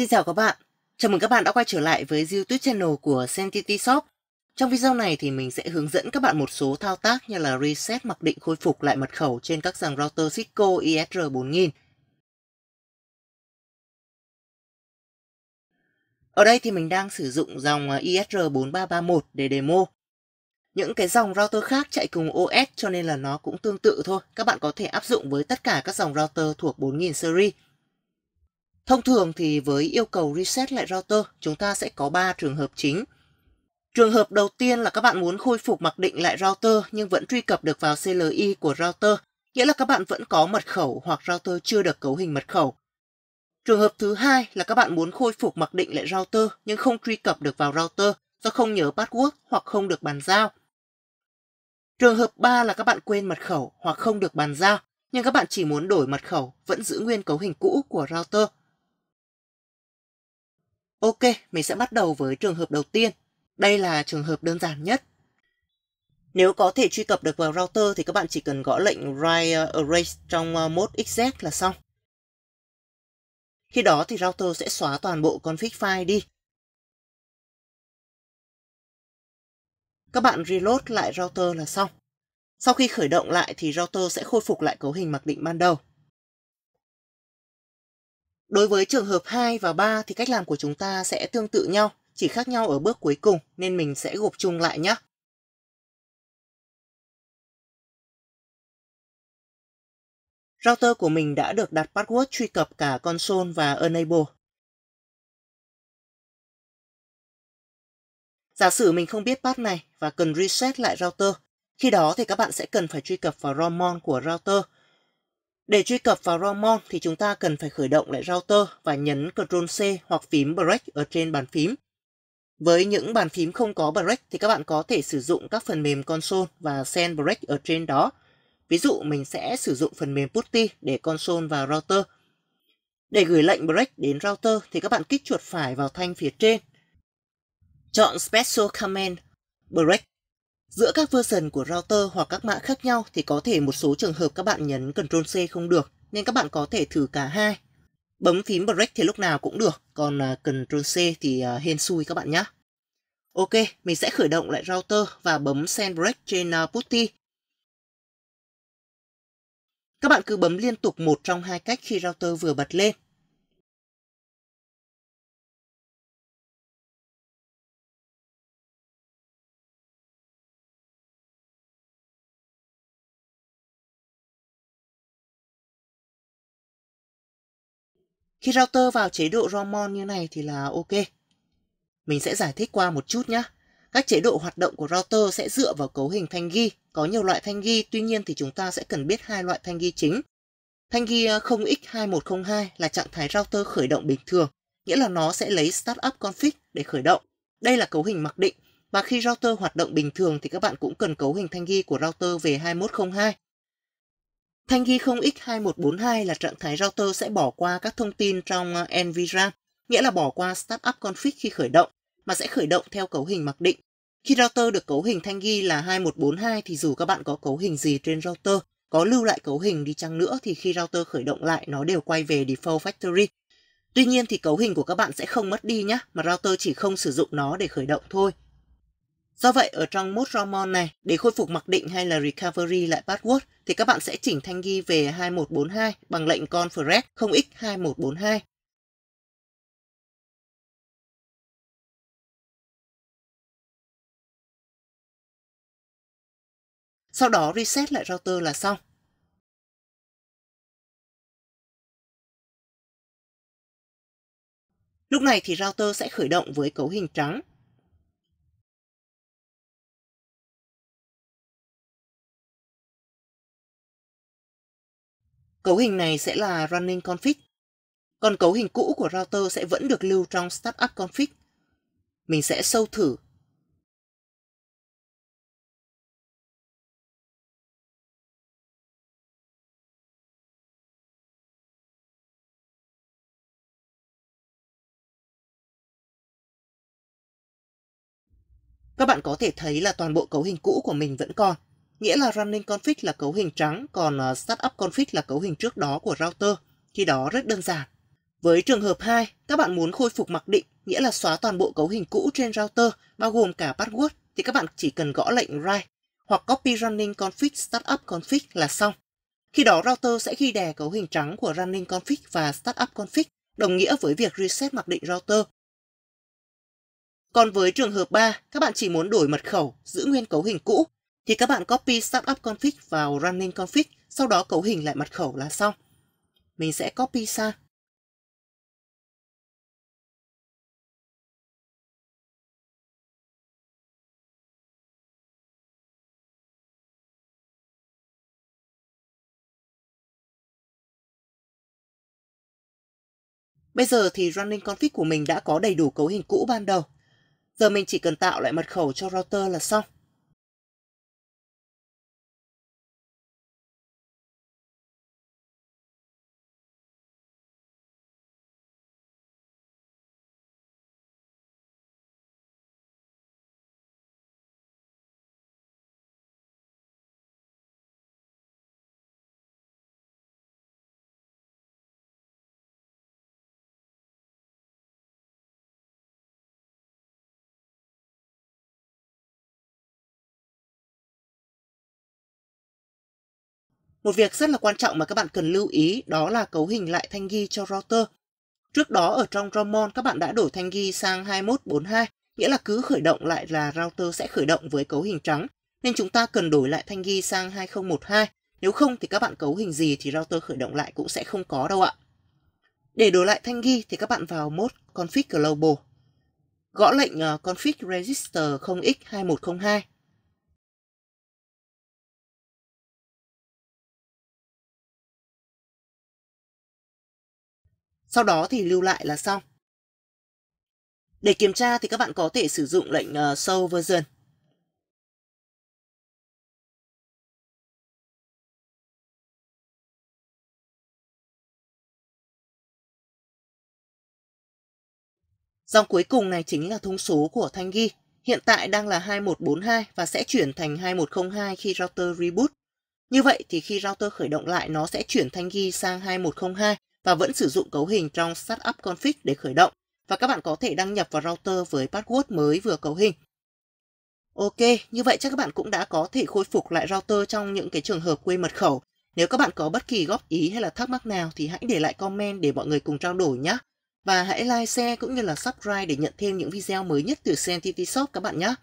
Xin chào các bạn, chào mừng các bạn đã quay trở lại với YouTube channel của Sentity Shop. Trong video này thì mình sẽ hướng dẫn các bạn một số thao tác như là reset mặc định khôi phục lại mật khẩu trên các dòng router Cisco ISR4000. Ở đây thì mình đang sử dụng dòng ISR4331 để demo. Những cái dòng router khác chạy cùng OS cho nên là nó cũng tương tự thôi. Các bạn có thể áp dụng với tất cả các dòng router thuộc 4000 series. Thông thường thì với yêu cầu reset lại router, chúng ta sẽ có 3 trường hợp chính. Trường hợp đầu tiên là các bạn muốn khôi phục mặc định lại router nhưng vẫn truy cập được vào CLI của router, nghĩa là các bạn vẫn có mật khẩu hoặc router chưa được cấu hình mật khẩu. Trường hợp thứ hai là các bạn muốn khôi phục mặc định lại router nhưng không truy cập được vào router do không nhớ password hoặc không được bàn giao. Trường hợp 3 là các bạn quên mật khẩu hoặc không được bàn giao, nhưng các bạn chỉ muốn đổi mật khẩu vẫn giữ nguyên cấu hình cũ của router Ok, mình sẽ bắt đầu với trường hợp đầu tiên. Đây là trường hợp đơn giản nhất. Nếu có thể truy cập được vào router thì các bạn chỉ cần gõ lệnh write erase trong ờ, mode exec là xong. Khi đó thì router sẽ xóa toàn bộ config file đi. Các bạn reload lại router là xong. Sau khi khởi động lại thì router sẽ khôi phục lại cấu hình mặc định ban đầu. Đối với trường hợp 2 và 3 thì cách làm của chúng ta sẽ tương tự nhau, chỉ khác nhau ở bước cuối cùng nên mình sẽ gộp chung lại nhé. Router của mình đã được đặt password truy cập cả console và enable. Giả sử mình không biết path này và cần reset lại router, khi đó thì các bạn sẽ cần phải truy cập vào ROM của router để truy cập vào Roamon thì chúng ta cần phải khởi động lại router và nhấn Ctrl C hoặc phím Break ở trên bàn phím. Với những bàn phím không có Break thì các bạn có thể sử dụng các phần mềm console và send Break ở trên đó. Ví dụ mình sẽ sử dụng phần mềm Putty để console vào router. Để gửi lệnh break đến router thì các bạn kích chuột phải vào thanh phía trên. Chọn Special Command Break Giữa các version của router hoặc các mã khác nhau thì có thể một số trường hợp các bạn nhấn Ctrl C không được, nên các bạn có thể thử cả hai. Bấm phím break thì lúc nào cũng được, còn à, Ctrl C thì à, hên xui các bạn nhé. Ok, mình sẽ khởi động lại router và bấm send break trên à, putty. Các bạn cứ bấm liên tục một trong hai cách khi router vừa bật lên Khi router vào chế độ Roamon như này thì là ok. Mình sẽ giải thích qua một chút nhé. Các chế độ hoạt động của router sẽ dựa vào cấu hình thanh ghi. Có nhiều loại thanh ghi, tuy nhiên thì chúng ta sẽ cần biết hai loại thanh ghi chính. Thanh ghi 0x2102 ờ, là trạng thái router khởi động bình thường, nghĩa là nó sẽ lấy startup config để khởi động. Đây là cấu hình mặc định, và khi router hoạt động bình thường thì các bạn cũng cần cấu hình thanh ghi của router về 2102 Thanh ghi không x 2142 là trạng thái router sẽ bỏ qua các thông tin trong ờ, NVRAM, nghĩa là bỏ qua startup config khi khởi động, mà sẽ khởi động theo cấu hình mặc định. Khi router được cấu hình thanh ghi là 2142 thì dù các bạn có cấu hình gì trên router, có lưu lại cấu hình đi chăng nữa thì khi router khởi động lại nó đều quay về default factory. Tuy nhiên thì cấu hình của các bạn sẽ không mất đi nhé, mà router chỉ không sử dụng nó để khởi động thôi, Do vậy, ở trong mode Ramon này, để khôi phục mặc định hay là recovery lại password, thì các bạn sẽ chỉnh thanh ghi về 2142 bằng lệnh confret 0x2142. Sau đó reset lại router là xong. Lúc này thì router sẽ khởi động với cấu hình trắng Cấu hình này sẽ là running config. Còn cấu hình cũ của router sẽ vẫn được lưu trong startup config. Mình sẽ sâu thử Các bạn có thể thấy là toàn bộ cấu hình cũ của mình vẫn còn nghĩa là running config là cấu hình trắng, còn ờ, startup config là cấu hình trước đó của router, khi đó rất đơn giản. Với trường hợp 2, các bạn muốn khôi phục mặc định, nghĩa là xóa toàn bộ cấu hình cũ trên router, bao gồm cả password, thì các bạn chỉ cần gõ lệnh write hoặc copy running config startup config là xong. Khi đó router sẽ ghi đè cấu hình trắng của running config và startup config, đồng nghĩa với việc reset mặc định router. Còn với trường hợp 3, các bạn chỉ muốn đổi mật khẩu, giữ nguyên cấu hình cũ, thì các bạn copy startup config vào running config, sau đó cấu hình lại mật khẩu là xong. Mình sẽ copy sang. Bây giờ thì running config của mình đã có đầy đủ cấu hình cũ ban đầu. Giờ mình chỉ cần tạo lại mật khẩu cho router là xong. Một việc rất là quan trọng mà các bạn cần lưu ý đó là cấu hình lại thanh ghi cho router. Trước đó ở trong ROMON các bạn đã đổi thanh ghi sang 2142, nghĩa là cứ khởi động lại là router sẽ khởi động với cấu hình trắng, nên chúng ta cần đổi lại thanh ghi sang 2012. Nếu không thì các bạn cấu hình gì thì router khởi động lại cũng sẽ không có đâu ạ. Để đổi lại thanh ghi thì các bạn vào mode config global. Gõ lệnh ờ, config register 0x2102 Sau đó thì lưu lại là xong. Để kiểm tra thì các bạn có thể sử dụng lệnh ờ, show version. Dòng cuối cùng này chính là thông số của thanh ghi. Hiện tại đang là 2142 và sẽ chuyển thành 2102 khi router reboot. Như vậy thì khi router khởi động lại nó sẽ chuyển thanh ghi sang 2102 và vẫn sử dụng cấu hình trong Startup Config để khởi động và các bạn có thể đăng nhập vào router với password mới vừa cấu hình. Ok, như vậy chắc các bạn cũng đã có thể khôi phục lại router trong những cái trường hợp quên mật khẩu. Nếu các bạn có bất kỳ góp ý hay là thắc mắc nào thì hãy để lại comment để mọi người cùng trao đổi nhé. Và hãy like, share cũng như là subscribe để nhận thêm những video mới nhất từ Sentity Shop các bạn nhé.